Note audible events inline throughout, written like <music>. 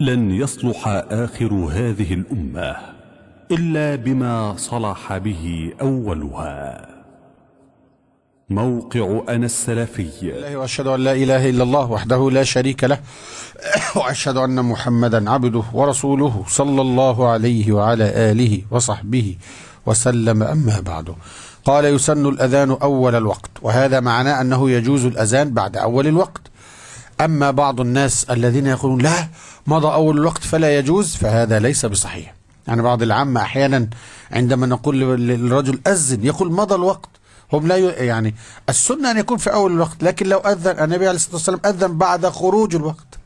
لن يصلح آخر هذه الأمة إلا بما صلح به أولها موقع أنا السلفي وأشهد أن لا إله إلا الله وحده لا شريك له <coughs> وأشهد أن محمدا عبده ورسوله صلى الله عليه وعلى آله وصحبه وسلم أما بعد قال يسن الأذان أول الوقت وهذا معناه أنه يجوز الأذان بعد أول الوقت أما بعض الناس الذين يقولون لا مضى أول الوقت فلا يجوز فهذا ليس بصحيح يعني بعض العامة أحيانا عندما نقول للرجل أذن يقول مضى الوقت هم لا يعني السنة أن يكون في أول الوقت لكن لو أذن النبي عليه الصلاة والسلام أذن بعد خروج الوقت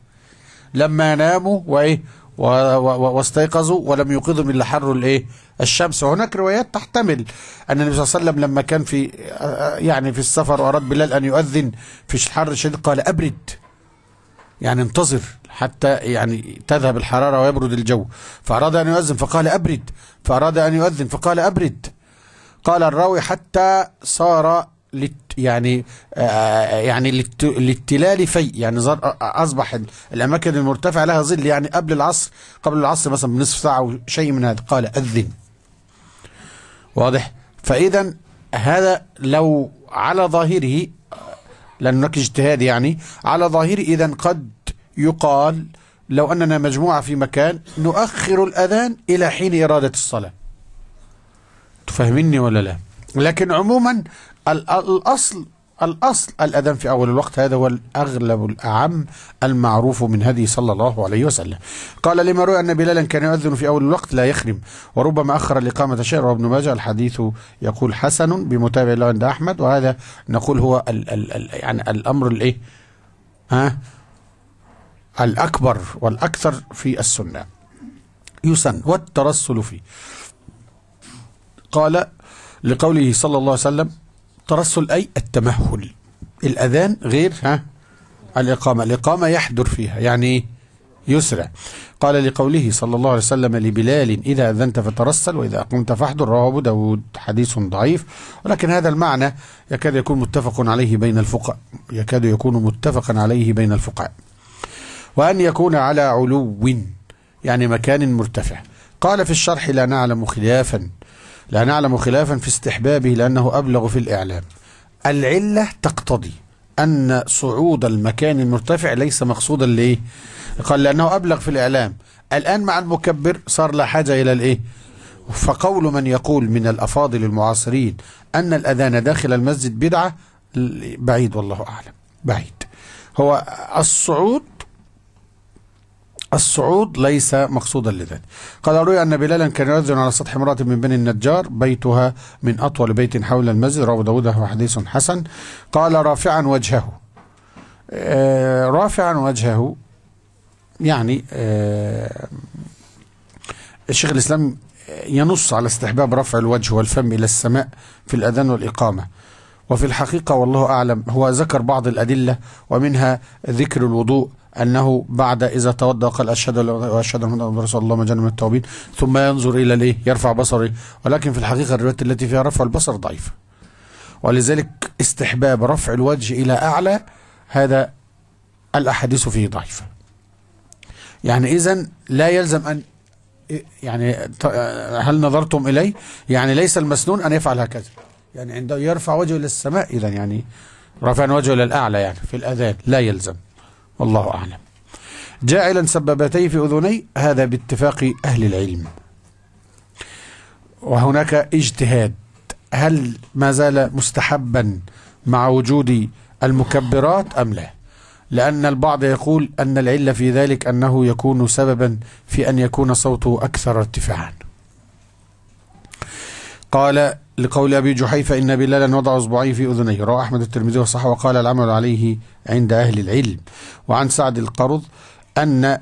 لما ناموا وإيه واستيقظوا ولم يوقظهم الا حر الايه الشمس وهناك روايات تحتمل ان النبي صلى الله عليه وسلم لما كان في يعني في السفر واراد بلال ان يؤذن في الحر الشديد قال ابرد يعني انتظر حتى يعني تذهب الحرارة ويبرد الجو فأراد أن يؤذن فقال أبرد فأراد أن يؤذن فقال أبرد قال الراوي حتى صار لت يعني آه يعني للتلال في يعني آه، أصبح الأماكن المرتفعة لها ظل يعني قبل العصر قبل العصر مثلا بنصف ساعة أو شيء من هذا قال أذن واضح فإذا هذا لو على ظاهره آه، لأن هناك اجتهاد يعني على ظاهره إذا قد يقال لو أننا مجموعة في مكان نؤخر الأذان إلى حين إرادة الصلاة تفهمني ولا لا لكن عموما الأصل الأصل الأذان في أول الوقت هذا هو الأغلب الأعم المعروف من هدي صلى الله عليه وسلم قال لما رؤى أن بلالا كان يؤذن في أول الوقت لا يخرم وربما أخر الإقامة شهر وابن ماجه الحديث يقول حسن بمتابع الله عند أحمد وهذا نقول هو الـ الـ يعني الأمر الإيه ها الأكبر والأكثر في السنة يسن والترسل فيه قال لقوله صلى الله عليه وسلم ترسل أي التمهل الأذان غير ها الإقامة الإقامة يحدر فيها يعني يسرع قال لقوله صلى الله عليه وسلم لبلال إذا أذنت فترسل وإذا أقمت فاحضر رواه أبو داود حديث ضعيف ولكن هذا المعنى يكاد يكون متفق عليه بين الفقهاء يكاد يكون متفقا عليه بين الفقهاء وأن يكون على علو يعني مكان مرتفع قال في الشرح لا نعلم خلافا لا نعلم خلافا في استحبابه لأنه أبلغ في الإعلام العلة تقتضي أن صعود المكان المرتفع ليس مقصودا لإيه قال لأنه أبلغ في الإعلام الآن مع المكبر صار لا حاجة إلى الإيه فقول من يقول من الأفاضل المعاصرين أن الأذان داخل المسجد بدعة بعيد والله أعلم بعيد هو الصعود الصعود ليس مقصودا لذلك قال روي أن بلالا كان يؤذن على سطح امرأة من بني النجار بيتها من أطول بيت حول المسجد رواه داود حديث حسن قال رافعا وجهه آه رافعا وجهه يعني آه الشيخ الإسلام ينص على استحباب رفع الوجه والفم إلى السماء في الأذان والإقامة وفي الحقيقة والله أعلم هو ذكر بعض الأدلة ومنها ذكر الوضوء أنه بعد إذا توضأ قال أشهد وأشهد أن محمدا رسول الله مجانا من التوابين ثم ينظر إلى الإيه يرفع بصره ولكن في الحقيقة الروايات التي فيها رفع البصر ضعيفة ولذلك استحباب رفع الوجه إلى أعلى هذا الأحاديث فيه ضعيفة يعني إذا لا يلزم أن يعني هل نظرتم إليه يعني ليس المسنون أن يفعل هكذا يعني عنده يرفع وجهه إلى السماء إذا يعني رفع وجهه إلى الأعلى يعني في الأذان لا يلزم والله أعلم جاعلا سبابتي في أذني هذا باتفاق أهل العلم وهناك اجتهاد هل ما زال مستحبا مع وجود المكبرات أم لا لأن البعض يقول أن العلة في ذلك أنه يكون سببا في أن يكون صوته أكثر ارتفاعا قال لقول أبي جحيفة إن بلالا وضع أصبعيه في أذنيه روى أحمد الترمذي وصح وقال العمل عليه عند أهل العلم وعن سعد القرض أن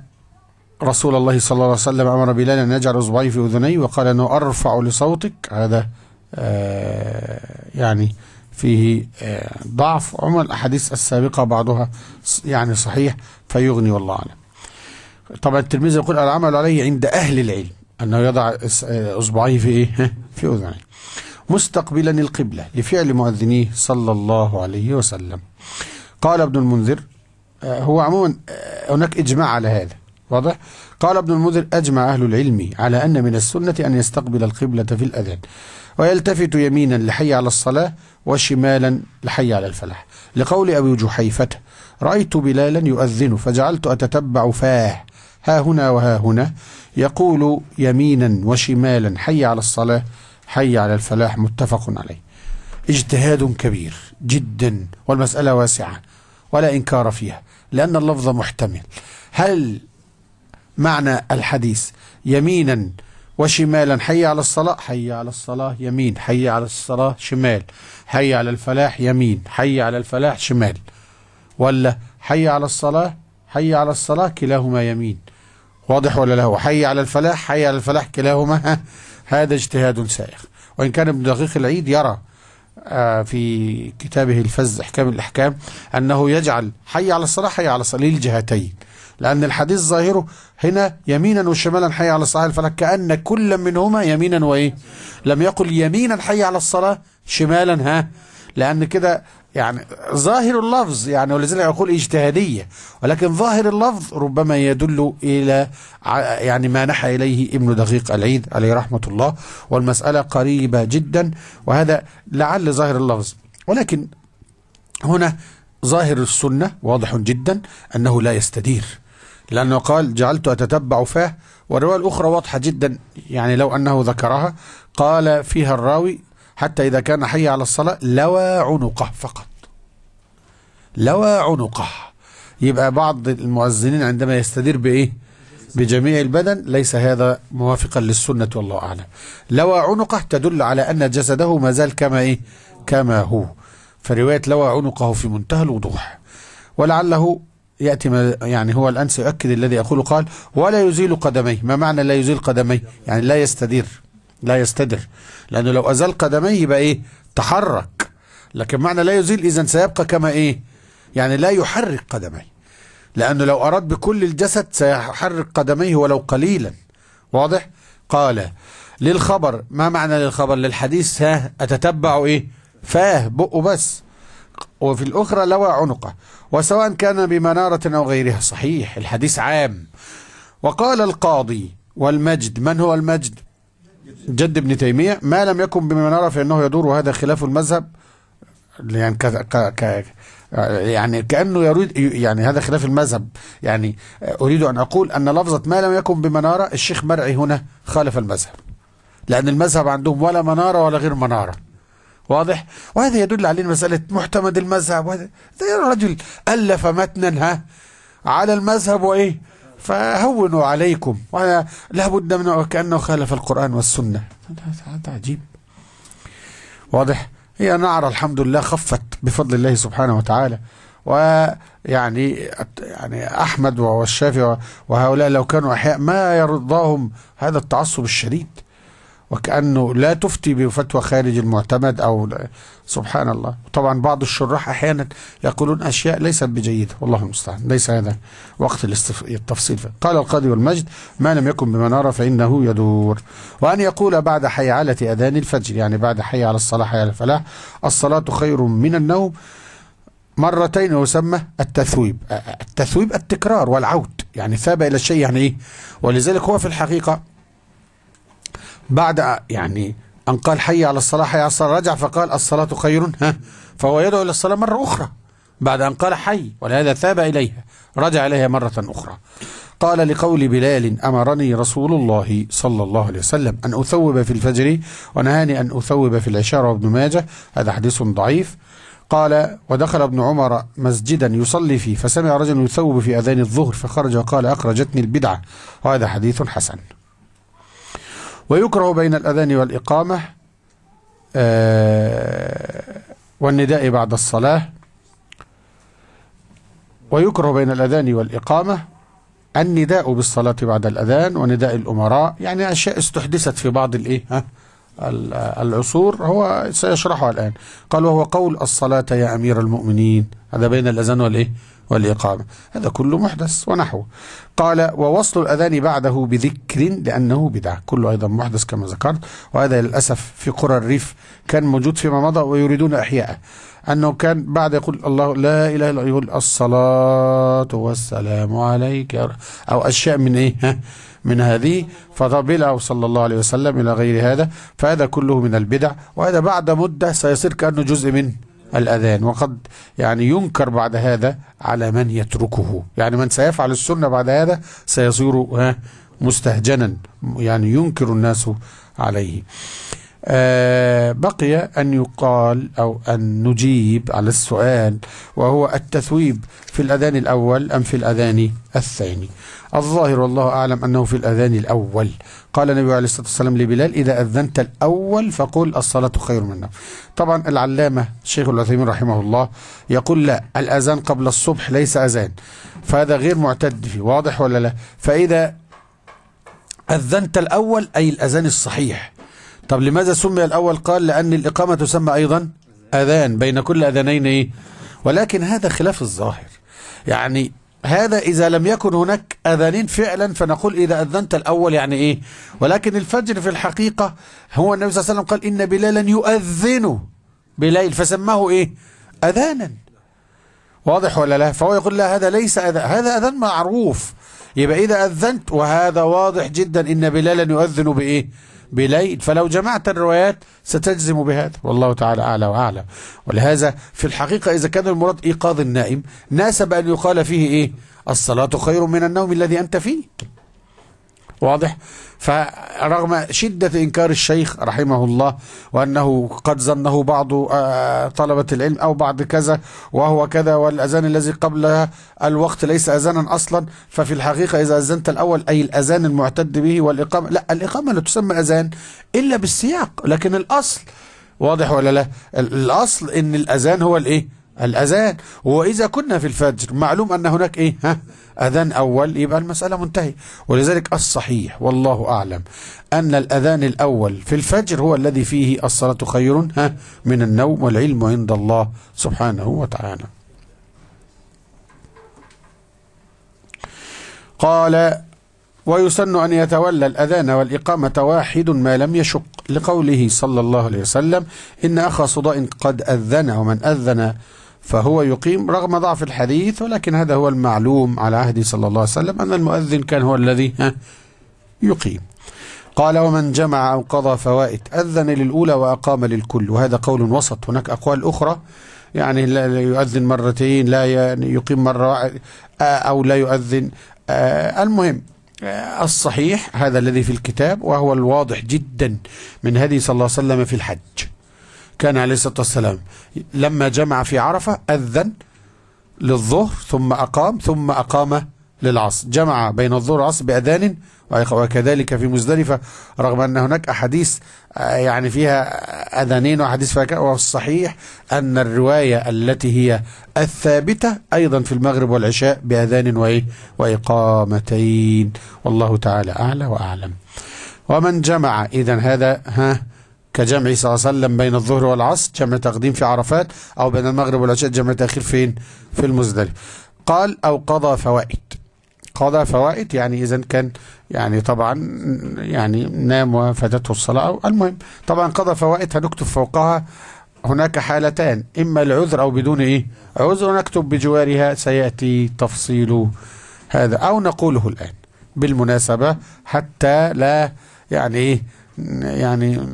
رسول الله صلى الله عليه وسلم أمر بلالا أن يجعل أصبعيه في أذنيه وقال أنه أرفع لصوتك هذا آه يعني فيه آه ضعف عموما الأحاديث السابقة بعضها يعني صحيح فيغني والله أعلم طبعا الترمذي يقول العمل عليه عند أهل العلم أنه يضع آه، أصبعيه في إيه <laughs> في أذنيه مستقبلا القبلة لفعل مؤذنيه صلى الله عليه وسلم قال ابن المنذر آه، هو عموما آه، هناك إجماع على هذا واضح قال ابن المنذر أجمع أهل العلم على أن من السنة أن يستقبل القبلة في الأذان ويلتفت يمينا لحي على الصلاة وشمالا لحي على الفلاح لقول أبي جحيفة رأيت بلالا يؤذن فجعلت أتتبع فاه ها هنا وها هنا يقول يمينا وشمالا حي على الصلاة حي على الفلاح متفق عليه اجتهاد كبير جدا والمسألة واسعة ولا إنكار فيها لأن اللفظ محتمل هل معنى الحديث يمينا وشمالا حي على الصلاة حي على الصلاة يمين حي على الصلاة شمال حي على الفلاح يمين حي على الفلاح شمال ولا حي على الصلاة حي على الصلاة كلاهما يمين واضح ولا لا حي على الفلاح حي على الفلاح كلاهما هذا اجتهاد سائغ وإن كان ابن دقيق العيد يرى آه، في كتابه الفز احكام الاحكام انه يجعل حي على الصلاه حي على الصلاه للجهتين لان الحديث ظاهره هنا يمينا وشمالا حي على الصلاه فلك كان كل منهما يمينا وايه لم يقل يمينا حي على الصلاه شمالا ها لان كده يعني ظاهر اللفظ يعني ولذلك يقول اجتهادية ولكن ظاهر اللفظ ربما يدل إلى يعني ما نحى إليه ابن دقيق العيد عليه رحمة الله والمسألة قريبة جدا وهذا لعل ظاهر اللفظ ولكن هنا ظاهر السنة واضح جدا أنه لا يستدير لأنه قال جعلت أتتبع فاه والرواية الأخرى واضحة جدا يعني لو أنه ذكرها قال فيها الراوي حتى إذا كان حي على الصلاة لوى عنقه فقط لوى عنقه يبقى بعض المؤذنين عندما يستدير بإيه بجميع البدن ليس هذا موافقا للسنة والله أعلم لوى عنقه تدل على أن جسده ما زال كما إيه كما هو فرواية لوى عنقه في منتهى الوضوح ولعله يأتي ما يعني هو الآن سيؤكد الذي أقوله قال ولا يزيل قدميه ما معنى لا يزيل قدميه يعني لا يستدير لا يستدر لأنه لو أزال قدميه يبقى إيه تحرك لكن معنى لا يزيل إذا سيبقى كما إيه يعني لا يحرك قدميه لأنه لو أراد بكل الجسد سيحرك قدميه ولو قليلا واضح قال للخبر ما معنى للخبر للحديث ها أتتبع إيه فاه بقه بس وفي الأخرى لوى عنقه وسواء كان بمنارة أو غيرها صحيح الحديث عام وقال القاضي والمجد من هو المجد جد ابن تيمية ما لم يكن بما نرى فإنه يدور وهذا خلاف المذهب يعني ك... ك... ك... يعني كأنه يريد يعني هذا خلاف المذهب يعني أريد أن أقول أن لفظة ما لم يكن بمنارة الشيخ مرعي هنا خالف المذهب لأن المذهب عندهم ولا منارة ولا غير منارة واضح وهذا يدل علينا مسألة محتمد المذهب وهذا رجل ألف متنا ها على المذهب وإيه فهونوا عليكم وأنا لابد منه كأنه خالف القرآن والسنة هذا عجيب واضح هي نعرة الحمد لله خفت بفضل الله سبحانه وتعالى ويعني يعني أحمد والشافعي وهؤلاء لو كانوا أحياء ما يرضاهم هذا التعصب الشديد وكأنه لا تفتي بفتوى خارج المعتمد أو سبحان الله طبعا بعض الشراح أحيانا يقولون أشياء ليست بجيدة والله المستعان ليس هذا وقت التفصيل فيه. قال القاضي والمجد ما لم يكن بمنارة فإنه يدور وأن يقول بعد حي على أذان الفجر يعني بعد حي على الصلاة حي على الفلاح الصلاة خير من النوم مرتين ويسمى التثويب التثويب التكرار والعود يعني ثاب إلى الشيء يعني إيه ولذلك هو في الحقيقة بعد يعني أن قال حي على الصلاة حي على الصلاة رجع فقال الصلاة خير ها فهو يدعو إلى الصلاة مرة أخرى بعد أن قال حي ولهذا ثاب إليها رجع إليها مرة أخرى قال لقول بلال أمرني رسول الله صلى الله عليه وسلم أن أثوب في الفجر ونهاني أن أثوب في العشاء وابن ماجه هذا حديث ضعيف قال ودخل ابن عمر مسجدا يصلي فيه فسمع رجل يثوب في أذان الظهر فخرج وقال أخرجتني البدعة وهذا حديث حسن ويكره بين الأذان والإقامة آه، والنداء بعد الصلاة ويكره بين الأذان والإقامة النداء بالصلاة بعد الأذان ونداء الأمراء يعني أشياء استحدثت في بعض الإيه ها العصور هو سيشرحها الآن قال وهو قول الصلاة يا أمير المؤمنين هذا بين الأذان والإيه والإقامة هذا كله محدث ونحوه قال ووصل الأذان بعده بذكر لأنه بدعة كله أيضا محدث كما ذكرت وهذا للأسف في قرى الريف كان موجود فيما مضى ويريدون أحياء أنه كان بعد يقول الله لا إله إلا يقول الصلاة والسلام عليك أو أشياء من إيه من هذه فطبله صلى الله عليه وسلم إلى غير هذا فهذا كله من البدع وهذا بعد مدة سيصير كأنه جزء من الأذان وقد يعني ينكر بعد هذا على من يتركه يعني من سيفعل السنة بعد هذا سيصير مستهجنا يعني ينكر الناس عليه آه، بقي أن يقال أو أن نجيب على السؤال وهو التثويب في الأذان الأول أم في الأذان الثاني الظاهر والله أعلم أنه في الأذان الأول قال النبي عليه الصلاة والسلام لبلال إذا أذنت الأول فقل الصلاة خير منه طبعا العلامة الشيخ العثيمين رحمه الله يقول لا الأذان قبل الصبح ليس أذان فهذا غير معتد فيه واضح ولا لا فإذا أذنت الأول أي الأذان الصحيح طب لماذا سمي الأول قال لأن الإقامة تسمى أيضا أذان بين كل أذانين إيه ولكن هذا خلاف الظاهر يعني هذا إذا لم يكن هناك أذانين فعلا فنقول إذا أذنت الأول يعني إيه ولكن الفجر في الحقيقة هو النبي صلى الله عليه وسلم قال إن بلالا يؤذن بليل فسماه إيه أذانا واضح ولا لا فهو يقول لا هذا ليس أذان هذا أذان معروف يبقى إذا أذنت وهذا واضح جدا إن بلالا يؤذن بإيه بليل فلو جمعت الروايات ستجزم بهذا والله تعالى أعلى وأعلى ولهذا في الحقيقة إذا كان المراد إيقاظ النائم ناسب أن يقال فيه إيه الصلاة خير من النوم الذي أنت فيه واضح فرغم شدة إنكار الشيخ رحمه الله وأنه قد ظنه بعض آه، طلبة العلم أو بعض كذا وهو كذا والأذان الذي قبل الوقت ليس أذانا أصلا ففي الحقيقة إذا أذنت الأول أي الأذان المعتد به والإقامة لا الإقامة لا تسمى أذان إلا بالسياق لكن الأصل واضح ولا لا الأصل إن الأذان هو الإيه الأذان وإذا كنا في الفجر معلوم أن هناك إيه ها أذان أول يبقى المسألة منتهية ولذلك الصحيح والله أعلم أن الأذان الأول في الفجر هو الذي فيه الصلاة خير من النوم والعلم عند الله سبحانه وتعالى قال ويسن أن يتولى الأذان والإقامة واحد ما لم يشق لقوله صلى الله عليه وسلم إن أخا صداء قد أذن ومن أذن فهو يقيم رغم ضعف الحديث ولكن هذا هو المعلوم على عهده صلى الله عليه وسلم أن المؤذن كان هو الذي يقيم قال ومن جمع أو قضى فوائد أذن للأولى وأقام للكل وهذا قول وسط هناك أقوال أخرى يعني لا يؤذن مرتين لا يقيم مرة آه، أو لا يؤذن آه، المهم آه، الصحيح هذا الذي في الكتاب وهو الواضح جدا من هدي صلى الله عليه وسلم في الحج كان عليه الصلاة والسلام لما جمع في عرفة أذن للظهر ثم أقام ثم أقام للعصر جمع بين الظهر والعصر بأذان وكذلك في مزدلفة رغم أن هناك أحاديث يعني فيها أذانين وأحاديث والصحيح أن الرواية التي هي الثابتة أيضا في المغرب والعشاء بأذان وإيه وإقامتين والله تعالى أعلى وأعلم ومن جمع إذا هذا ها كجمع صلى الله عليه وسلم بين الظهر والعصر جمع تقديم في عرفات أو بين المغرب والعشاء جمع تأخير فين في المزدلفة قال أو قضى فوائد قضى فوائد يعني إذا كان يعني طبعا يعني نام وفاتته الصلاة المهم طبعا قضى فوائد هنكتب فوقها هناك حالتان إما العذر أو بدون إيه عذر نكتب بجوارها سيأتي تفصيل هذا أو نقوله الآن بالمناسبة حتى لا يعني إيه يعني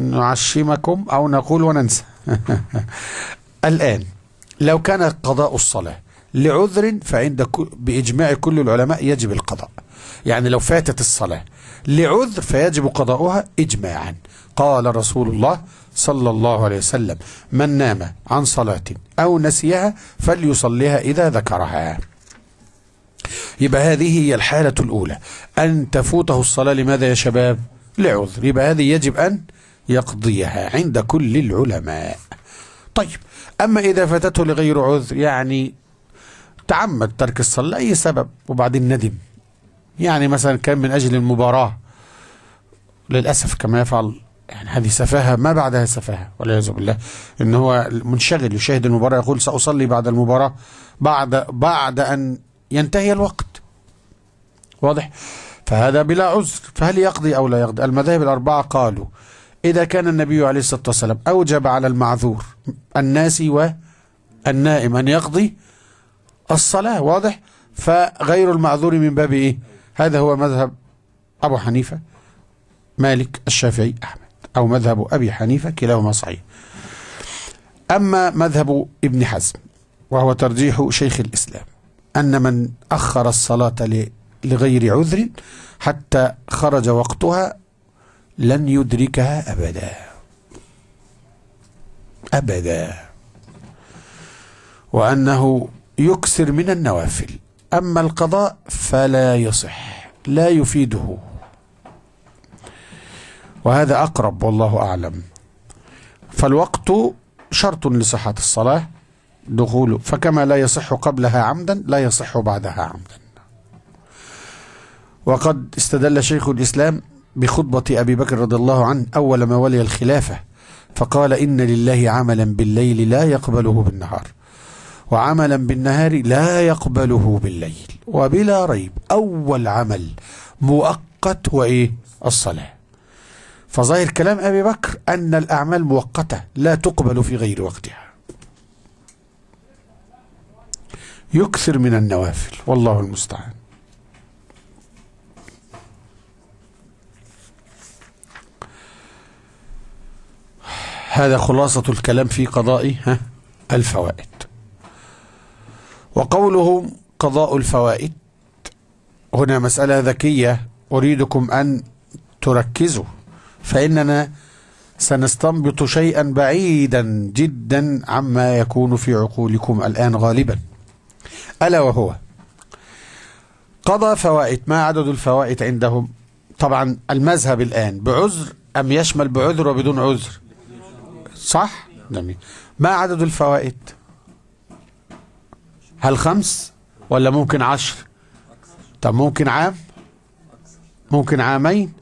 نعشمكم أو نقول وننسى <laughs> الآن لو كان قضاء الصلاة لعذر فعند بإجماع كل العلماء يجب القضاء يعني لو فاتت الصلاة لعذر فيجب قضاؤها إجماعا قال رسول الله صلى الله عليه وسلم من نام عن صلاة أو نسيها فليصليها إذا ذكرها يبقى هذه هي الحالة الأولى أن تفوته الصلاة لماذا يا شباب؟ لعذر يبقى هذه يجب أن يقضيها عند كل العلماء طيب أما إذا فاتته لغير عذر يعني تعمد ترك الصلاة لأي سبب وبعدين ندم يعني مثلا كان من أجل المباراة للأسف كما يفعل يعني هذه سفاهة ما بعدها سفاهة والعياذ بالله إن هو منشغل يشاهد المباراة يقول سأصلي بعد المباراة بعد بعد أن ينتهي الوقت واضح فهذا بلا عذر فهل يقضي أو لا يقضي المذاهب الأربعة قالوا إذا كان النبي عليه الصلاة والسلام أوجب على المعذور الناسي والنائم أن يقضي الصلاة واضح فغير المعذور من باب إيه هذا هو مذهب أبو حنيفة مالك الشافعي أحمد أو مذهب أبي حنيفة كلاهما صحيح أما مذهب ابن حزم وهو ترجيح شيخ الإسلام أن من أخر الصلاة لغير عذر حتى خرج وقتها لن يدركها أبدا أبدا وأنه يكسر من النوافل أما القضاء فلا يصح لا يفيده وهذا أقرب والله أعلم فالوقت شرط لصحة الصلاة دخوله فكما لا يصح قبلها عمدا لا يصح بعدها عمدا وقد استدل شيخ الإسلام بخطبة أبي بكر رضي الله عنه أول ما ولي الخلافة فقال إن لله عملا بالليل لا يقبله بالنهار وعملا بالنهار لا يقبله بالليل وبلا ريب أول عمل مؤقت وإيه الصلاة فظاهر كلام أبي بكر أن الأعمال مؤقتة لا تقبل في غير وقتها يكثر من النوافل والله المستعان هذا خلاصة الكلام في قضاء الفوائد وقوله قضاء الفوائد هنا مسألة ذكية أريدكم أن تركزوا فإننا سنستنبط شيئا بعيدا جدا عما يكون في عقولكم الآن غالبا ألا وهو قضى فوائد ما عدد الفوائد عندهم طبعا المذهب الآن بعذر أم يشمل بعذر وبدون عذر صح؟ جميل ما عدد الفوائد؟ هل خمس ولا ممكن عشر؟ طب ممكن عام؟ ممكن عامين؟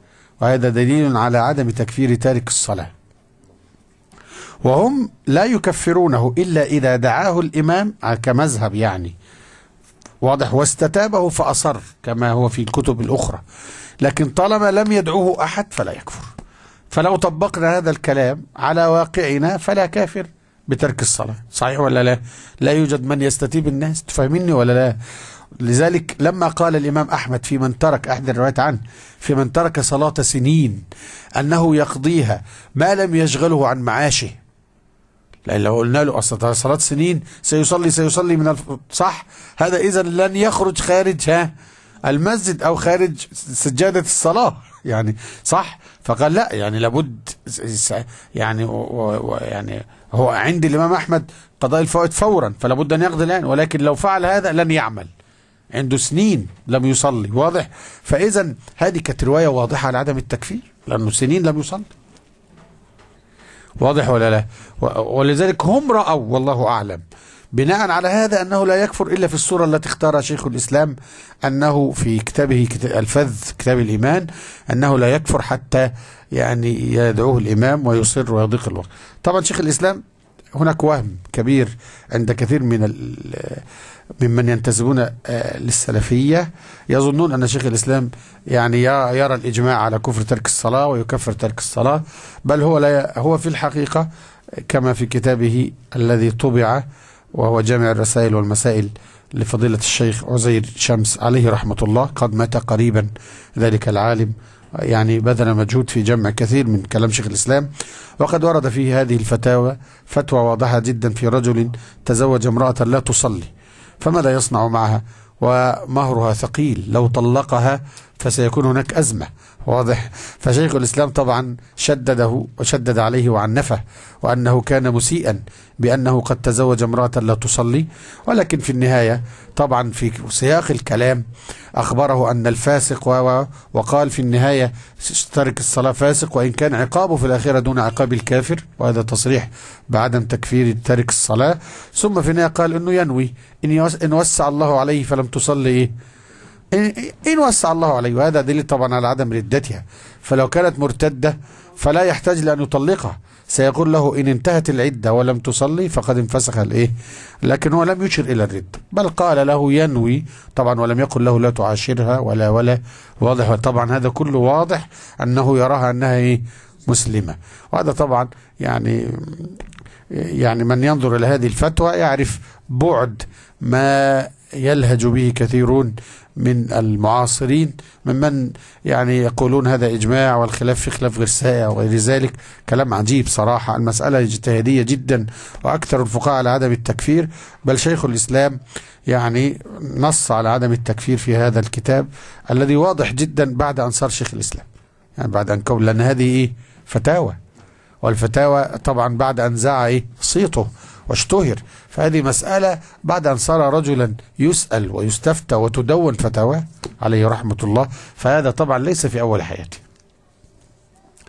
وهذا دليل على عدم تكفير تارك الصلاة وهم لا يكفرونه إلا إذا دعاه الإمام كمذهب يعني واضح واستتابه فأصر كما هو في الكتب الأخرى لكن طالما لم يدعوه أحد فلا يكفر فلو طبقنا هذا الكلام على واقعنا فلا كافر بترك الصلاة صحيح ولا لا لا يوجد من يستتيب الناس تفهمني ولا لا لذلك لما قال الإمام أحمد في من ترك أحد الروايات عنه في من ترك صلاة سنين أنه يقضيها ما لم يشغله عن معاشه لأن لو قلنا له أصل صلاة سنين سيصلي سيصلي من الف... صح هذا إذا لن يخرج خارج ها المسجد أو خارج سجادة الصلاة يعني صح فقال لا يعني لابد يعني و يعني هو عند الإمام أحمد قضاء الفوائد فورا فلا بد أن يقضي الآن ولكن لو فعل هذا لن يعمل عنده سنين لم يصلي واضح فإذا هذه كانت رواية واضحة على عدم التكفير لأنه سنين لم يصلي واضح ولا لا ولذلك هم رأوا والله أعلم بناء على هذا أنه لا يكفر إلا في الصورة التي اختارها شيخ الإسلام أنه في كتابه الفذ كتاب الإيمان أنه لا يكفر حتى يعني يدعوه الإمام ويصر ويضيق الوقت طبعا شيخ الإسلام هناك وهم كبير عند كثير من ممن ينتسبون آه، للسلفية يظنون أن شيخ الإسلام يعني يرى الإجماع على كفر ترك الصلاة ويكفر ترك الصلاة بل هو لا هو في الحقيقة كما في كتابه الذي طبع وهو جامع الرسائل والمسائل لفضيلة الشيخ عزير شمس عليه رحمة الله قد مات قريبا ذلك العالم يعني بذل مجهود في جمع كثير من كلام شيخ الإسلام وقد ورد في هذه الفتاوى فتوى واضحة جدا في رجل تزوج امرأة لا تصلي فماذا يصنع معها ومهرها ثقيل لو طلقها فسيكون هناك أزمة واضح فشيخ الإسلام طبعا شدده وشدد عليه وعنفه وأنه كان مسيئا بأنه قد تزوج امرأة لا تصلي ولكن في النهاية طبعا في سياق الكلام أخبره أن الفاسق و وقال في النهاية ترك الصلاة فاسق وإن كان عقابه في الآخرة دون عقاب الكافر وهذا تصريح بعدم تكفير ترك الصلاة ثم في النهاية قال أنه ينوي إن وسع الله عليه فلم تصلي إيه إن وسع الله عليه وهذا دليل طبعا على عدم ردتها فلو كانت مرتدة فلا يحتاج لأن يطلقها سيقول له إن انتهت العدة ولم تصلي فقد انفسخ الإيه لكن هو لم يشر إلى الردة بل قال له ينوي طبعا ولم يقل له لا تعاشرها ولا ولا واضح طبعا هذا كله واضح أنه يراها أنها إيه مسلمة وهذا طبعا يعني يعني من ينظر إلى هذه الفتوى يعرف بعد ما يلهج به كثيرون من المعاصرين ممن يعني يقولون هذا إجماع والخلاف في خلاف غير سائع وغير ذلك كلام عجيب صراحة المسألة اجتهادية جدا وأكثر الفقهاء على عدم التكفير بل شيخ الإسلام يعني نص على عدم التكفير في هذا الكتاب الذي واضح جدا بعد أن صار شيخ الإسلام يعني بعد أن كون لأن هذه إيه فتاوى والفتاوى طبعا بعد أن زع إيه صيته واشتهر فهذه مسألة بعد أن صار رجلا يسأل ويستفتى وتدون فتاواه عليه رحمة الله فهذا طبعا ليس في أول حياته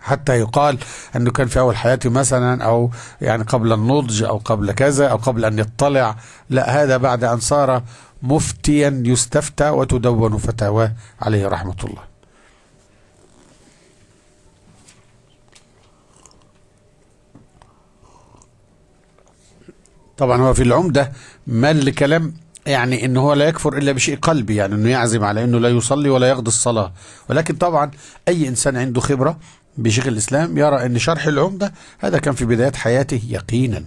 حتى يقال أنه كان في أول حياته مثلا أو يعني قبل النضج أو قبل كذا أو قبل أن يطلع لا هذا بعد أن صار مفتيا يستفتى وتدون فتاواه عليه رحمة الله طبعا هو في العمدة مال لكلام يعني ان هو لا يكفر الا بشيء قلبي يعني انه يعزم على انه لا يصلي ولا يقضي الصلاه ولكن طبعا اي انسان عنده خبره بشيخ الاسلام يرى ان شرح العمده هذا كان في بدايات حياته يقينا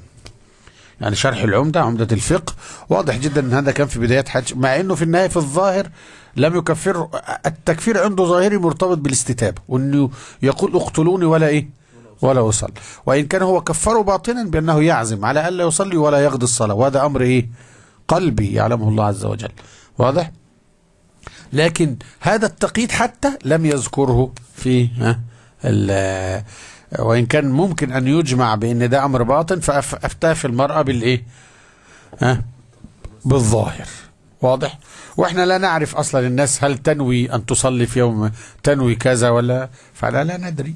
يعني شرح العمده عمده الفقه واضح جدا ان هذا كان في بدايات حياته مع انه في النهايه في الظاهر لم يكفر التكفير عنده ظاهري مرتبط بالاستتابه وانه يقول اقتلوني ولا ايه ولا يصلي وإن كان هو كفره باطنا بأنه يعزم على ألا يصلي ولا يقضي الصلاة وهذا أمر إيه قلبي يعلمه الله عز وجل واضح لكن هذا التقييد حتى لم يذكره في وإن كان ممكن أن يجمع بأن ده أمر باطن في المرأة بالإيه ها بالظاهر واضح واحنا لا نعرف اصلا الناس هل تنوي ان تصلي في يوم تنوي كذا ولا فلا لا ندري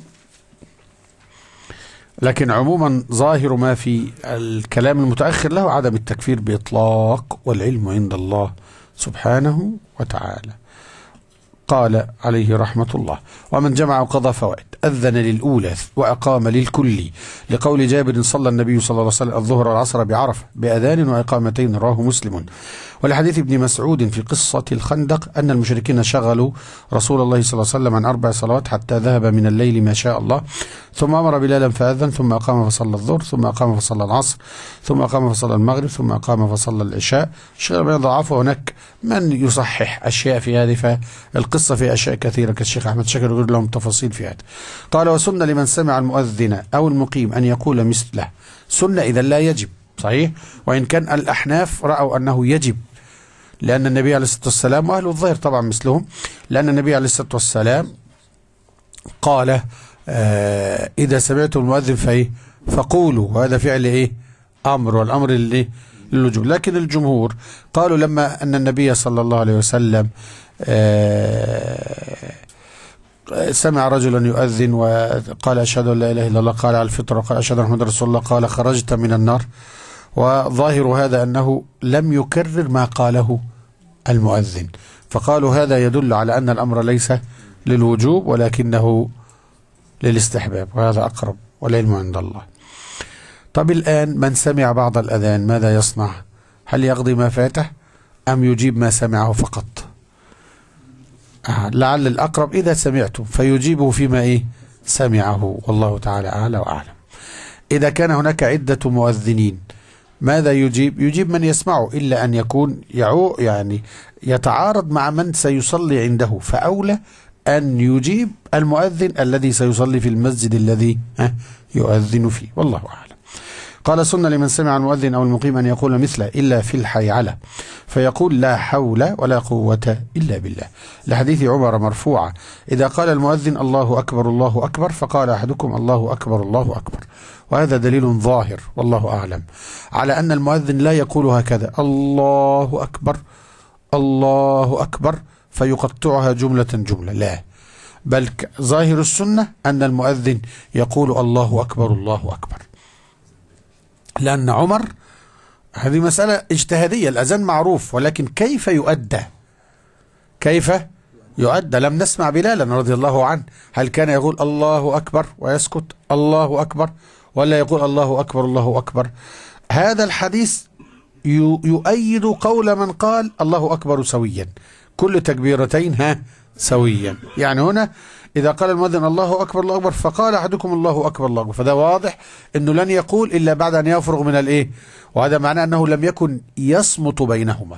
لكن عموما ظاهر ما في الكلام المتأخر له عدم التكفير بإطلاق والعلم عند الله سبحانه وتعالى قال عليه رحمة الله ومن جمع وقضى فوائد أذن للأولى وأقام للكل لقول جابر صلى النبي صلى الله عليه وسلم الظهر والعصر بعرفة بأذان وإقامتين رواه مسلم ولحديث ابن مسعود في قصة الخندق أن المشركين شغلوا رسول الله صلى الله عليه وسلم عن أربع صلوات حتى ذهب من الليل ما شاء الله ثم أمر بلالا فأذن ثم أقام فصلى الظهر ثم أقام فصلى العصر ثم أقام فصلى المغرب ثم أقام فصلى العشاء شغل من ضعفه هناك من يصحح أشياء في هذه القصة في أشياء كثيرة كالشيخ أحمد شكر يقول لهم تفاصيل فيها قال وسنة لمن سمع المؤذن أو المقيم أن يقول مثله سنة إذا لا يجب صحيح وإن كان الأحناف رأوا أنه يجب لأن النبي عليه الصلاة والسلام وأهل الظاهر طبعا مثلهم لأن النبي عليه الصلاة والسلام قال آه إذا سمعتم المؤذن فإيه فقولوا وهذا فعل إيه أمر والأمر اللي لكن الجمهور قالوا لما أن النبي صلى الله عليه وسلم آه، سمع رجلا يؤذن وقال أشهد أن لا إله إلا الله قال على الفطرة قال أشهد أن محمد رسول الله قال خرجت من النار وظاهر هذا أنه لم يكرر ما قاله المؤذن فقالوا هذا يدل على أن الأمر ليس للوجوب ولكنه للاستحباب وهذا أقرب والعلم عند الله طب الآن من سمع بعض الأذان ماذا يصنع هل يقضي ما فاته أم يجيب ما سمعه فقط آه، لعل الأقرب إذا سمعتم فيجيبه فيما إيه سمعه والله تعالى أعلى وأعلم إذا كان هناك عدة مؤذنين ماذا يجيب يجيب من يسمعه إلا أن يكون يعو يعني يتعارض مع من سيصلي عنده فأولى أن يجيب المؤذن الذي سيصلي في المسجد الذي يؤذن فيه والله أعلم قال سنة لمن سمع المؤذن أو المقيم أن يقول مثل إلا في على فيقول لا حول ولا قوة إلا بالله لحديث عمر مرفوعة إذا قال المؤذن الله أكبر الله أكبر فقال أحدكم الله أكبر الله أكبر وهذا دليل ظاهر والله أعلم على أن المؤذن لا يقول هكذا الله أكبر الله أكبر فيقطعها جملة جملة لا بل ظاهر السنة أن المؤذن يقول الله أكبر الله أكبر لأن عمر هذه مسألة اجتهادية الأذان معروف ولكن كيف يؤدى كيف يؤدى لم نسمع بلالا رضي الله عنه هل كان يقول الله أكبر ويسكت الله أكبر ولا يقول الله أكبر الله أكبر هذا الحديث يؤيد قول من قال الله أكبر سويا كل تكبيرتين ها سويا يعني هنا إذا قال المؤذن الله أكبر الله أكبر فقال أحدكم الله أكبر الله أكبر فده واضح أنه لن يقول إلا بعد أن يفرغ من الإيه وهذا معناه أنه لم يكن يصمت بينهما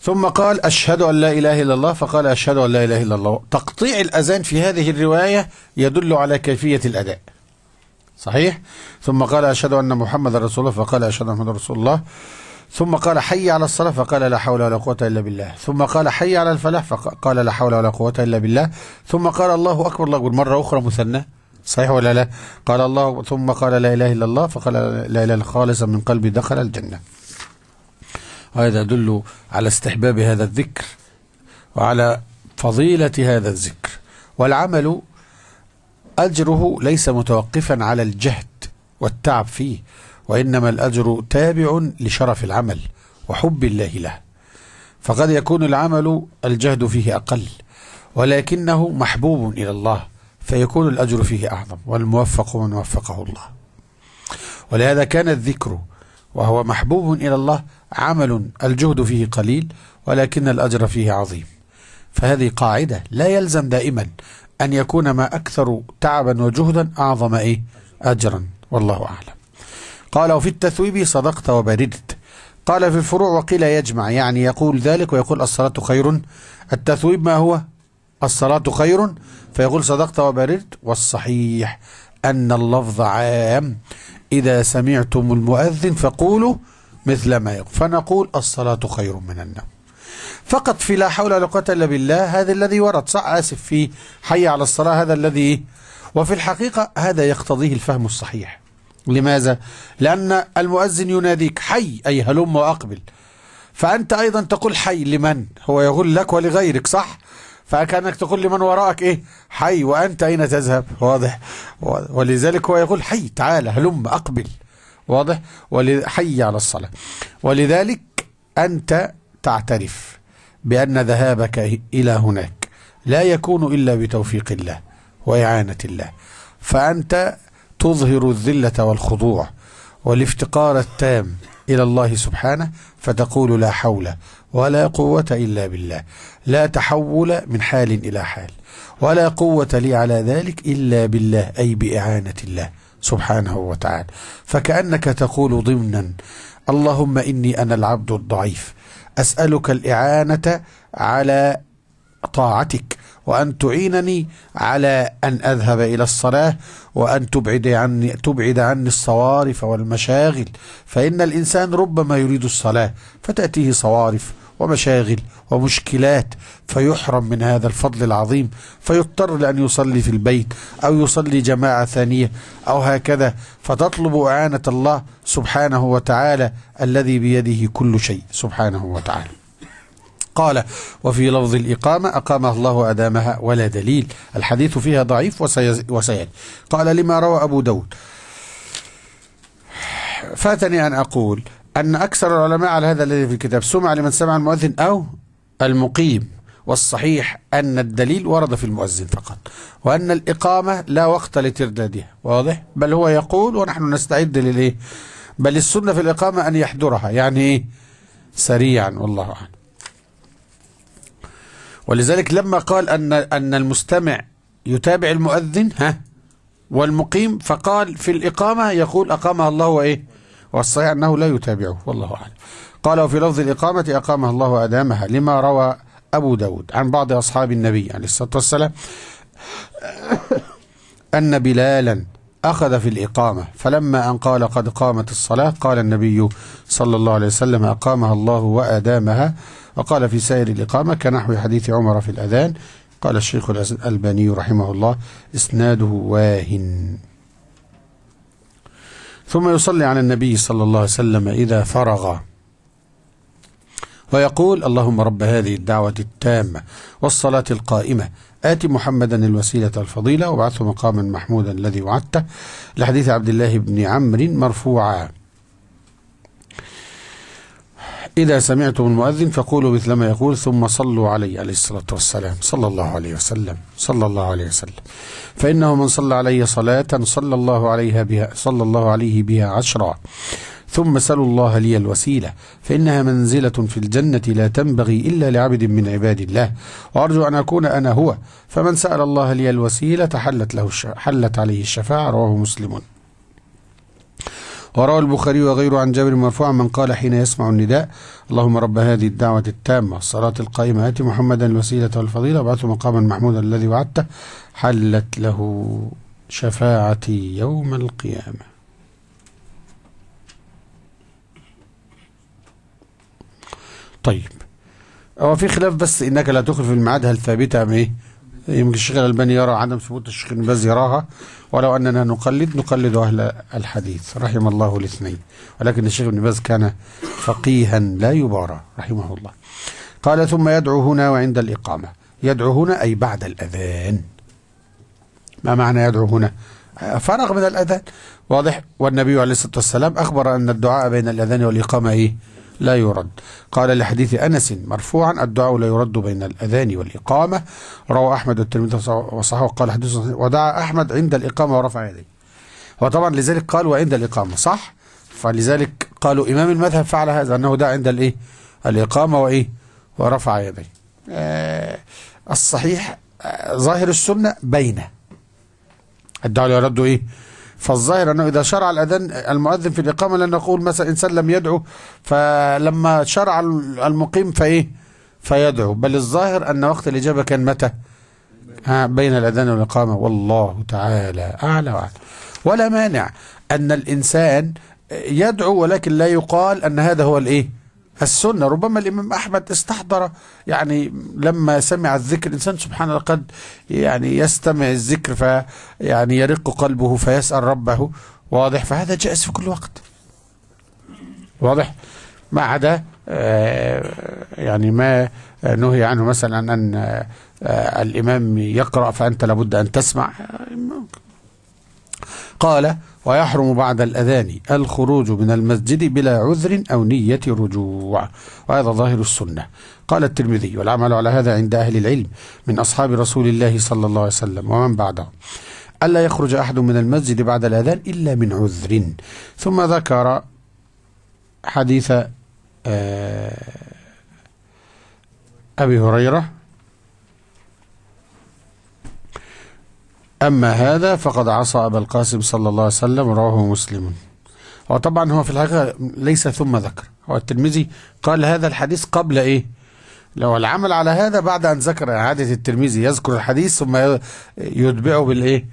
ثم قال أشهد أن لا إله إلا الله فقال أشهد أن لا إله إلا الله تقطيع الأذان في هذه الرواية يدل على كيفية الأداء صحيح ثم قال أشهد أن محمد رسول الله فقال أشهد أن محمد رسول الله ثم قال حي على الصلاة فقال لا حول ولا قوة إلا بالله ثم قال حي على الفلاح فقال لا حول ولا قوة إلا بالله ثم قال الله أكبر الله أكبر مرة أخرى مثنى صحيح ولا لا قال الله ثم قال لا إله إلا الله فقال لا إله خالصا من قلبي دخل الجنة وهذا يدل على استحباب هذا الذكر وعلى فضيلة هذا الذكر والعمل أجره ليس متوقفا على الجهد والتعب فيه وإنما الأجر تابع لشرف العمل وحب الله له فقد يكون العمل الجهد فيه أقل ولكنه محبوب إلى الله فيكون الأجر فيه أعظم والموفق من وفقه الله ولهذا كان الذكر وهو محبوب إلى الله عمل الجهد فيه قليل ولكن الأجر فيه عظيم فهذه قاعدة لا يلزم دائما أن يكون ما أكثر تعبا وجهدا أعظم إيه؟ أجرا والله أعلم قال وفي التثويب صدقت وبردت قال في الفروع وقيل يجمع يعني يقول ذلك ويقول الصلاة خير التثويب ما هو الصلاة خير فيقول صدقت وبردت والصحيح أن اللفظ عام إذا سمعتم المؤذن فقولوا مثل ما يقول فنقول الصلاة خير من النوم فقط في لا حول ولا قوة إلا بالله هذا الذي ورد صح آسف في حي على الصلاة هذا الذي وفي الحقيقة هذا يقتضيه الفهم الصحيح لماذا؟ لأن المؤذن يناديك حي أي هلم وأقبل فأنت أيضا تقول حي لمن هو يقول لك ولغيرك صح؟ فكأنك تقول لمن وراءك إيه حي وأنت أين تذهب واضح ولذلك هو يقول حي تعال هلم أقبل واضح حي على الصلاة ولذلك أنت تعترف بأن ذهابك إلى هناك لا يكون إلا بتوفيق الله وإعانة الله فأنت تظهر الذلة والخضوع والافتقار التام إلى الله سبحانه فتقول لا حول ولا قوة إلا بالله لا تحول من حال إلى حال ولا قوة لي على ذلك إلا بالله أي بإعانة الله سبحانه وتعالى فكأنك تقول ضمنا اللهم إني أنا العبد الضعيف أسألك الإعانة على طاعتك وأن تعينني على أن أذهب إلى الصلاة وأن تبعد عني تبعد عني الصوارف والمشاغل فإن الإنسان ربما يريد الصلاة فتأتيه صوارف ومشاغل ومشكلات فيحرم من هذا الفضل العظيم فيضطر لأن يصلي في البيت أو يصلي جماعة ثانية أو هكذا فتطلب إعانة الله سبحانه وتعالى الذي بيده كل شيء سبحانه وتعالى قال وفي لفظ الإقامة أقامها الله أدامها ولا دليل الحديث فيها ضعيف وسيأتي قال لما روى أبو داود فاتني أن أقول أن أكثر العلماء على هذا الذي في الكتاب سمع لمن سمع المؤذن أو المقيم والصحيح أن الدليل ورد في المؤذن فقط وأن الإقامة لا وقت لتردادها واضح بل هو يقول ونحن نستعد لليه بل السنة في الإقامة أن يحضرها يعني إيه سريعا والله أعلم ولذلك لما قال أن أن المستمع يتابع المؤذن ها والمقيم فقال في الإقامة يقول أقامها الله وإيه والصحيح أنه لا يتابعه والله أعلم قال وفي لفظ الإقامة أقامها الله وأدامها لما روى أبو داود عن بعض أصحاب النبي عليه الصلاة والسلام أن بلالا أخذ في الإقامة فلما أن قال قد قامت الصلاة قال النبي صلى الله عليه وسلم أقامها الله وأدامها وقال في سائر الإقامة كنحو حديث عمر في الأذان قال الشيخ الألباني رحمه الله إسناده واهن ثم يصلي على النبي صلى الله عليه وسلم إذا فرغ ويقول اللهم رب هذه الدعوة التامة والصلاة القائمة آت محمدا الوسيلة الفضيلة وابعثه مقاما محمودا الذي وعدته لحديث عبد الله بن عمرو مرفوعا إذا سمعتم المؤذن فقولوا مثل ما يقول ثم صلوا علي عليه الصلاة والسلام صلى الله عليه وسلم صلى الله عليه وسلم فإنه من صلى علي صلاة صلى الله عليها بها صلى الله عليه بها عشرا ثم سلوا الله لي الوسيلة فإنها منزلة في الجنة لا تنبغي إلا لعبد من عباد الله وأرجو أن أكون أنا هو فمن سأل الله لي الوسيلة حلت, له حلت عليه الشفاعة رواه مسلم وروى البخاري وغيره عن جابر مرفوع من قال حين يسمع النداء اللهم رب هذه الدعوة التامة والصلاة القائمة آت محمدا الوسيلة والفضيلة وابعثه مقاما محمودا الذي وعدته حلت له شفاعتي يوم القيامه طيب هو في خلاف بس انك لا تخلف الميعاد هل ثابته ام ايه؟ يمكن الشيخ الألباني يرى عدم ثبوت الشيخ ابن باز يراها ولو أننا نقلد نقلد أهل الحديث رحم الله الاثنين ولكن الشيخ ابن باز كان فقيها لا يبارى رحمه الله قال ثم يدعو هنا وعند الإقامة يدعو هنا أي بعد الأذان ما معنى يدعو هنا فرغ من الأذان واضح والنبي عليه الصلاة والسلام أخبر أن الدعاء بين الأذان والإقامة إيه لا يرد قال لحديث أنس مرفوعا الدعاء لا يرد بين الأذان والإقامة روى أحمد التلميذ وصححه وقال حديث ودعا أحمد عند الإقامة ورفع يديه وطبعا لذلك قال وعند الإقامة صح فلذلك قالوا إمام المذهب فعل هذا أنه دعا عند الإيه الإقامة وإيه ورفع يديه آه، الصحيح آه، ظاهر السنة بينه الدعاء لا يرد إيه فالظاهر انه اذا شرع الاذان المؤذن في الاقامه لن نقول مثلا انسان لم يدعو فلما شرع المقيم فايه فيدعو بل الظاهر ان وقت الاجابه كان متى بين الاذان والاقامه والله تعالى اعلى واعلى ولا مانع ان الانسان يدعو ولكن لا يقال ان هذا هو الايه السنة ربما الإمام أحمد استحضر يعني لما سمع الذكر الإنسان سبحان الله قد يعني يستمع الذكر فيعني يرق قلبه فيسأل ربه واضح فهذا جائز في كل وقت واضح ما عدا آه، يعني ما نهي عنه مثلا أن آه، الإمام يقرأ فأنت لابد أن تسمع آه، قال ويحرم بعد الأذان الخروج من المسجد بلا عذر أو نية رجوع وهذا ظاهر السنة قال الترمذي والعمل على هذا عند أهل العلم من أصحاب رسول الله صلى الله عليه وسلم ومن بعده ألا يخرج أحد من المسجد بعد الأذان إلا من عذر ثم ذكر حديث آه، أبي هريرة أما هذا فقد عصى أبا القاسم صلى الله عليه وسلم رواه مسلم هو طبعا هو في الحقيقة ليس ثم ذكر هو الترمذي قال هذا الحديث قبل إيه لو العمل على هذا بعد أن ذكر عادة الترمذي يذكر الحديث ثم يتبعه بالإيه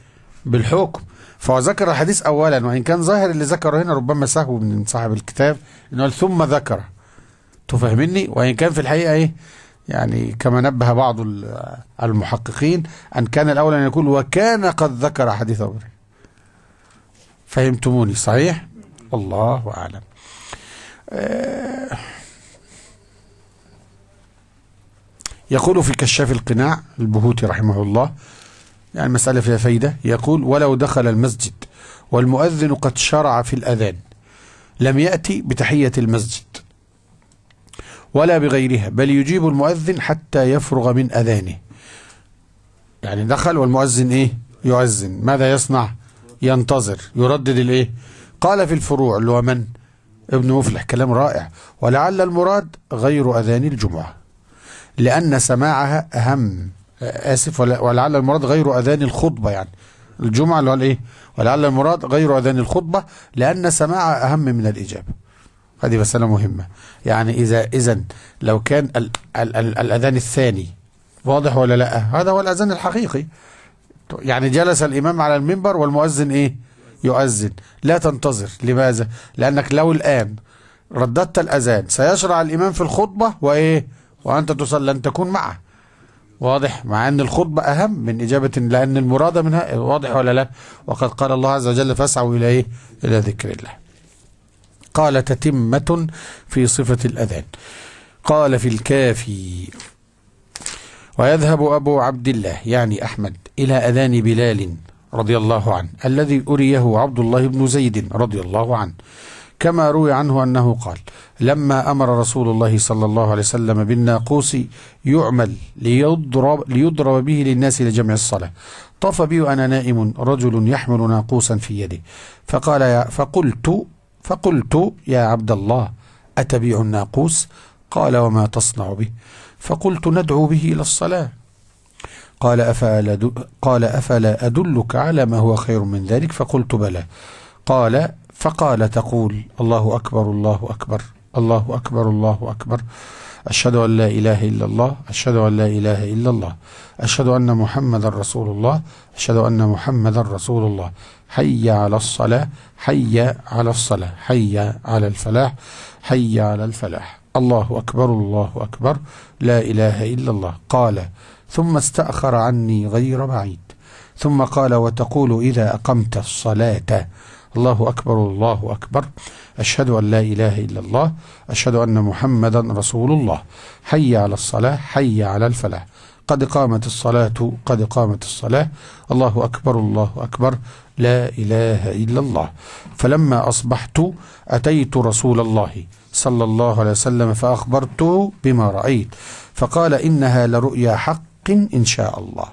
بالحكم فهو ذكر الحديث أولا وإن كان ظاهر اللي ذكره هنا ربما سهو من صاحب الكتاب إنه ثم ذكر تفهمني وإن كان في الحقيقة إيه يعني كما نبه بعض المحققين أن كان الأول أن يقول وكان قد ذكر حديث أبو هريرة فهمتموني صحيح الله أعلم آه، يقول في كشاف القناع البهوتي رحمه الله يعني مسألة فيها فايدة يقول ولو دخل المسجد والمؤذن قد شرع في الأذان لم يأتي بتحية المسجد ولا بغيرها بل يجيب المؤذن حتى يفرغ من أذانه يعني دخل والمؤذن إيه يؤذن ماذا يصنع ينتظر يردد الإيه قال في الفروع اللي هو من ابن مفلح كلام رائع ولعل المراد غير أذان الجمعة لأن سماعها أهم آسف ولعل المراد غير أذان الخطبة يعني الجمعة اللي هو الإيه ولعل المراد غير أذان الخطبة لأن سماعها أهم من الإجابة هذه مسألة مهمة يعني إذا إذا لو كان الـ الـ الـ الأذان الثاني واضح ولا لا هذا هو الأذان الحقيقي يعني جلس الإمام على المنبر والمؤذن إيه يؤذن لا تنتظر لماذا لأنك لو الآن رددت الأذان سيشرع الإمام في الخطبة وإيه وأنت تصلي لن تكون معه واضح مع أن الخطبة أهم من إجابة لأن المرادة منها واضح ولا لا وقد قال الله عز وجل فاسعوا إلى إيه إلى ذكر الله قال تتمة في صفة الأذان قال في الكافي ويذهب أبو عبد الله يعني أحمد إلى أذان بلال رضي الله عنه الذي أريه عبد الله بن زيد رضي الله عنه كما روي عنه أنه قال لما أمر رسول الله صلى الله عليه وسلم بالناقوس يعمل ليضرب, ليضرب به للناس لجمع الصلاة طاف بي وأنا نائم رجل يحمل ناقوسا في يده فقال يا فقلت فقلت يا عبد الله أتبيع الناقوس قال وما تصنع به فقلت ندعو به إلى الصلاة قال أفلا, قال أفلا أدلك على ما هو خير من ذلك فقلت بلى قال فقال تقول الله أكبر الله أكبر الله أكبر الله أكبر, الله أكبر أشهد أن لا إله إلا الله أشهد أن لا إله إلا الله أشهد أن محمدا رسول الله أشهد أن محمدا رسول الله حي على الصلاة حي على الصلاة حي على الفلاح حي على الفلاح الله أكبر الله أكبر لا إله إلا الله قال ثم استأخر عني غير بعيد ثم قال وتقول إذا أقمت الصلاة الله أكبر الله أكبر أشهد أن لا إله إلا الله أشهد أن محمدا رسول الله حي على الصلاة حي على الفلاح قد قامت الصلاة قد قامت الصلاة الله أكبر الله أكبر لا إله إلا الله فلما أصبحت أتيت رسول الله صلى الله عليه وسلم فأخبرته بما رأيت فقال إنها لرؤيا حق إن شاء الله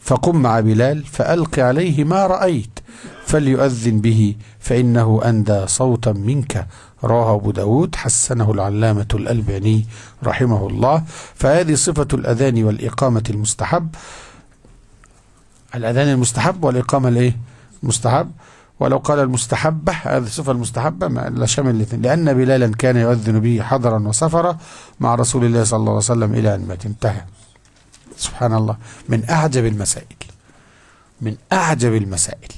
فقم مع بلال فألق عليه ما رأيت فليؤذن به فإنه أندى صوتا منك رواه أبو داود حسنه العلامة الألباني رحمه الله فهذه صفة الأذان والإقامة المستحب الأذان المستحب والإقامة الإيه مستحب ولو قال المستحبة هذه الصفة المستحبة لا شمل الاثنين لأن بلالا كان يؤذن به حضرا وسفرا مع رسول الله صلى الله عليه وسلم إلى أن مات انتهى سبحان الله من أعجب المسائل من أعجب المسائل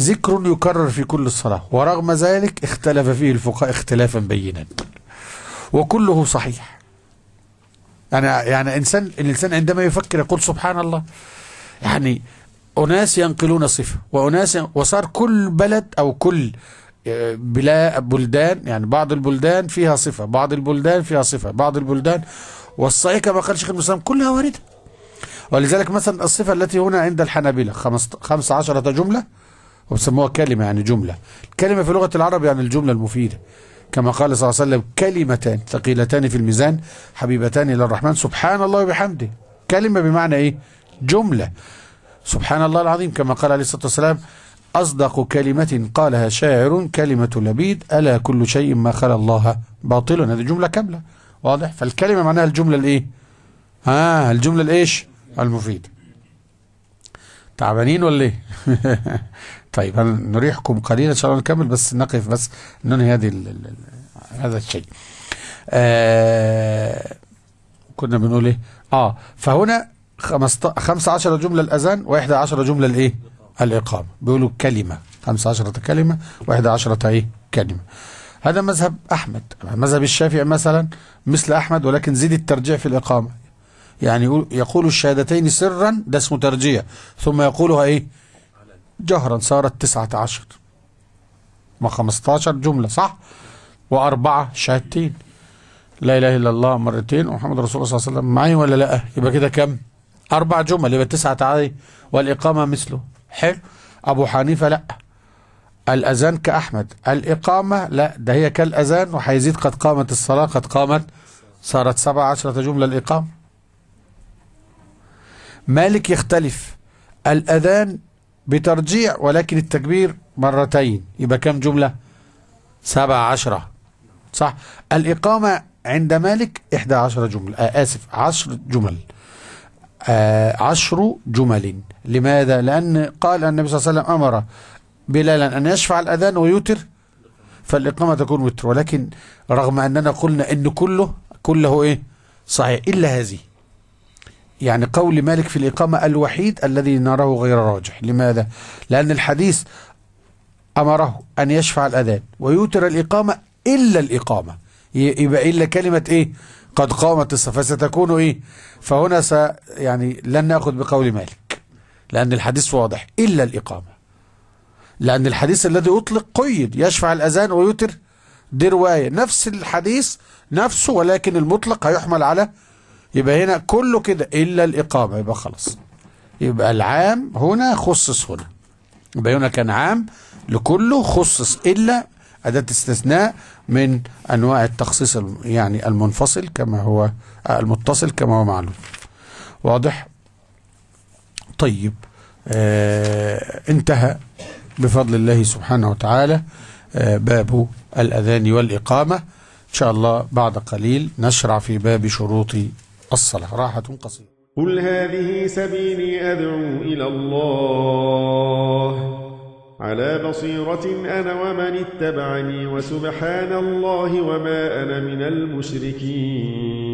ذكر يكرر في كل الصلاة ورغم ذلك اختلف فيه الفقهاء اختلافا بينا وكله صحيح أنا يعني-, يعني إنسان الإنسان عندما يفكر يقول سبحان الله يعني أناس ينقلون صفة وأناس وصار كل بلد أو كل آه، بلا بلدان يعني بعض البلدان فيها صفة بعض البلدان فيها صفة بعض البلدان والصحيح كما قال شيخ الإسلام كلها واردة ولذلك مثلا الصفة التي هنا عند الحنابلة 15 جملة وبسموها كلمة يعني جملة الكلمة في لغة العرب يعني الجملة المفيدة كما قال صلى الله عليه وسلم كلمتان ثقيلتان في الميزان حبيبتان إلى الرحمن سبحان الله وبحمده كلمة بمعنى إيه جملة سبحان الله العظيم كما قال عليه الصلاة والسلام أصدق كلمة قالها شاعر كلمة لبيد ألا كل شيء ما خلا الله باطل هذه جملة كاملة واضح فالكلمة معناها الجملة الإيه آه الجملة الإيش المفيدة تعبانين ولا إيه <laughs> طيب هل نريحكم قليلا ان شاء الله نكمل بس نقف بس ننهي هذه هذا الشيء آه كنا بنقول ايه اه فهنا 15 جمله الاذان و11 جمله الايه الاقامه بيقولوا كلمه 15 كلمه و11 ايه كلمه هذا مذهب احمد مذهب الشافعي مثلا مثل احمد ولكن زيد الترجيع في الاقامه يعني يقول الشهادتين سرا ده اسمه ترجيع ثم يقولها ايه جهرا صارت تسعة عشر ما خمستاشر جملة صح وأربعة شهادتين لا إله إلا الله مرتين ومحمد رسول الله صلى الله عليه وسلم معي ولا لأ يبقى كده كم أربع جمل يبقى تسعة عادي والإقامة مثله حلو أبو حنيفة لأ الأذان كأحمد الإقامة لا ده هي كالأذان وحيزيد قد قامت الصلاة قد قامت صارت سبع عشرة جملة الإقامة مالك يختلف الأذان بترجيع ولكن التكبير مرتين يبقى كم جملة سبع عشرة صح الإقامة عند مالك إحدى عشر جمل آه آسف عشر جمل آه عشر جمل لماذا لأن قال النبي صلى الله عليه وسلم أمر بلالا أن يشفع الأذان ويوتر فالإقامة تكون وتر ولكن رغم أننا قلنا أن كله كله إيه صحيح إلا هذه يعني قول مالك في الإقامة الوحيد الذي نراه غير راجح لماذا؟ لأن الحديث أمره أن يشفع الأذان ويوتر الإقامة إلا الإقامة يبقى إلا كلمة إيه؟ قد قامت الصلاة فستكون إيه؟ فهنا س يعني لن نأخذ بقول مالك لأن الحديث واضح إلا الإقامة لأن الحديث الذي أطلق قيد يشفع الأذان ويوتر دي رواية نفس الحديث نفسه ولكن المطلق هيحمل على يبقى هنا كله كده إلا الإقامة يبقى خلاص يبقى العام هنا خصص هنا يبقى هنا كان عام لكله خصص إلا أداة استثناء من أنواع التخصيص يعني المنفصل كما هو آه، المتصل كما هو معلوم واضح طيب آه انتهى بفضل الله سبحانه وتعالى آه باب الأذان والإقامة إن شاء الله بعد قليل نشرع في باب شروط الصلاة راحة قصيرة قل هذه سبيلي أدعو إلى الله على بصيرة أنا ومن اتبعني وسبحان الله وما أنا من المشركين